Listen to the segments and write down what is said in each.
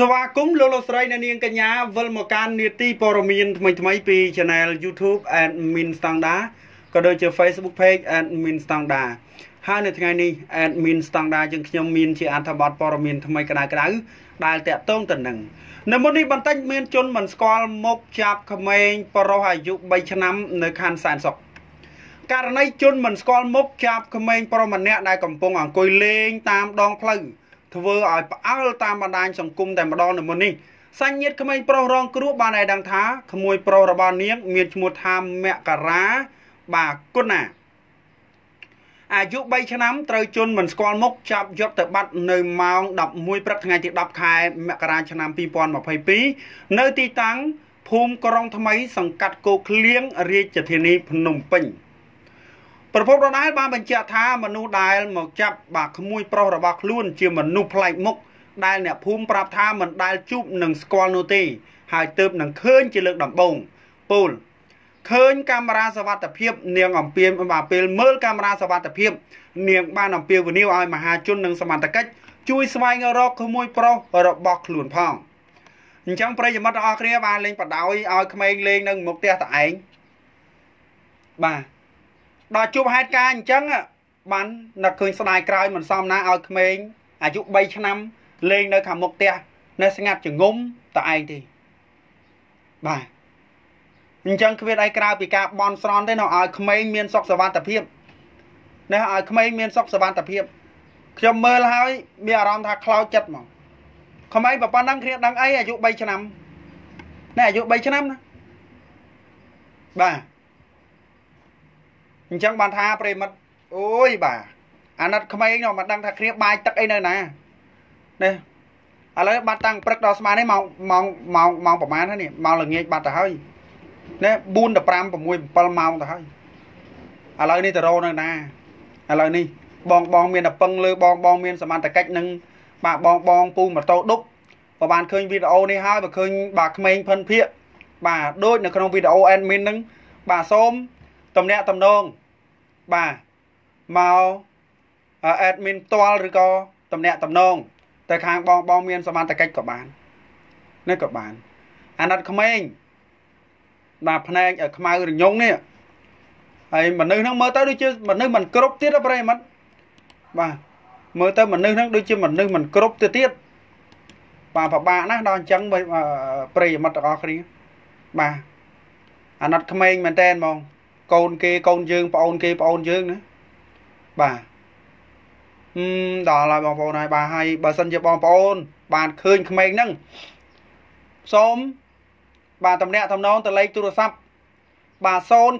ស្វាគមន៍លោកលោកស្រីអ្នកនាងកញ្ញាវិលមកកាននីតិព័រមានថ្មីថ្មីពី Channel YouTube Admin Standard ក៏ដូចជា Facebook Page Admin Standard ហើយនៅថ្ងៃនេះ Admin Standard យើងខ្ញុំមាន ជាអត្ថបទព័រមានថ្មីក្តៅក្តៅដែលតាក់ទងទៅនឹងនៅមុននេះបន្តិចមានជនមិនស្គាល់មកចាប់ក្មេង ប្រុសអាយុ3ឆ្នាំ នៅខណ្ឌសែនសុខករណីជនមិនស្គាល់មុខចាប់ក្មេង ប្រុសម្នាក់ដែលកំពុងអង្គុយលេងតាមដងផ្លូវធ្វើឲ្យផ្អើលតាមបណ្ដាញសង្គមតែម្ដងនៅមុននេះសញ្ញិតក្មេងប្រុសរង គ្រោះបានឲ្យដឹងថាក្មួយប្រុសរបស់នាងមានឈ្មោះថាមករាបាទគុណណាអាយុ3ឆ្នាំត្រូវជន់មិនស្គាល់មុខចាប់យកទៅបាត់នៅម៉ោង11ព្រឹកថ្ងៃទី10ខែមករាឆ្នាំ2022នៅ ទីតាំងភូមិក្រុង ថ្មី សង្កាត់គោកលៀងរាជធានី ភ្នំពេញ។ប្រពន្ធដដែលបានបញ្ជាក់ថាមនុស្សដែល មកចាប់បាក្មួយប្រុសរបស់ខ្លួន ជាមនុស្សប្លែកមុខដែលអ្នកភូមិប្រាប់ថាមិនដែលជួបនឹងស្គាល់នោះទេហើយទើបនឹងឃើញជាលើកដំបូងពូលឃើញកាមេរ៉ាសវត្ថិភាព នាងអំពីបាទពេលមើលកាមេរ៉ាសវត្ថិភាព នាងបានអំពាវនាវឲ្យមហាជននិងសមត្ថកិច្ចជួយស្វែងរកក្មួយប្រុសរបស់ខ្លួនផងអញ្ចឹងប្រិយមិត្តទាំងអស់គ្នាបានលេងបដ ாய் ឲ្យក្មេងលេងនៅមុខផ្ទះតឯងបាទដល់ជួបហេតុការណ៍អញ្ចឹងបាននឹកឃើញស្ដាយក្រោយមិនសមណាឲ្យក្មេង អាយុ3ឆ្នាំ លេង នៅខាងមុខផ្ទះនៅ ស្ងាត់ចងំតឯងទេបាទអញ្ចឹងគ្មានអីក្រៅពីការបន់ស្រន់ទេនៅឲ្យក្មេងមានសុខសវត្ថិភាពនៅឲ្យក្មេងមានសុខសវត្ថិភាពខ្ញុំមើលហើយ មានអារម្មណ៍ថាខ្លោចចិត្តមកក្មេងប៉ុណ្ណឹងគ្នាដឹងអីអាយុ3ឆ្នាំណែអាយុ3ឆ្នាំណាបាទអញ្ចឹងបានថាប្រិមិត្តអូយបាទអាណិតក្មេងខ្ញុំមិនដឹងថាគ្នាបាយទឹកអីនៅណានេះឥឡូវបាត់តាំងព្រឹកដល់ស្មាននេះម៉ោងម៉ោងម៉ោងម៉ោងប្រហែលហ្នឹងនេះម៉ោងល្ងាចបាត់ទៅហើយណា4ដល់5 6 7ម៉ោងទៅហើយឥឡូវនេះតរោនៅណាឥឡូវនេះបងបង មានតែពឹងលើបងបងមានសមត្ថកិច្ចនឹងបាទបងបងពូម៉ូតូដុកបើបានឃើញវីដេអូនេះហើយបើឃើញបាទក្មេងផិនភាកបាទដូចនៅក្នុងវីដេអូ admin នឹងបាទសូមតំណាក់តំណងបាទមកអេដមីនផ្ទាល់ឬក៏តំណាក់តំណងទៅខាងបងបងមានសមត្ថកិច្ចក៏បាននេះក៏បានអាណិតក្មេងបាទផ្នែកខ្មៅរញងនេះហើយមនុស្សហ្នឹងមើលទៅដូចជាមនុស្សមិនគ្រប់ទៀតប្រិមត្តបាទមើលទៅមនុស្សហ្នឹងដូចជាមនុស្សមិនគ្រប់ទៅទៀតបាទប្របាកណាស់ដល់អញ្ចឹងប្រិយមិត្តទាំងអស់គ្នាបាទអាណិតក្មេងមែនតើហ្មងកូនគេកូនយើងប្អូនគេប្អូនយើងណាបាទអឺដល់ហើយបងប្អូនហើយបាទហើយបើសិនជាបងប្អូន បានឃើញក្មេងហ្នឹងសូមបាទតំណាក់តំណងទៅលេខទូរស័ព្ទបាទ093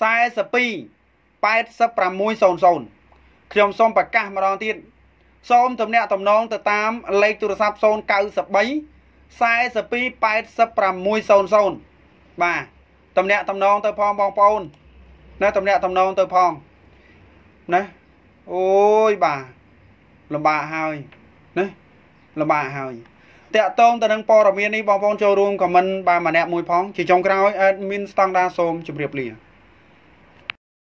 42 8600ខ្ញុំសូមប្រកាសម្ដងទៀតសូមតំណាក់តំណងទៅតាមលេខទូរស័ព្ទ093 42 8600បាទតំណាក់តំណងទៅផងបងប្អូនណាតំណាក់តំណងទៅផងណាអូយបាទលំបាកហើយណាលំបាកហើយតាក់តងទៅនឹងព័ត៌មាននេះបងប្អូនចូលរួមខមមិនបានម្នាក់មួយផងជាចុងក្រោយអេដមីនស្តង់ដាសូមជម្រាបលា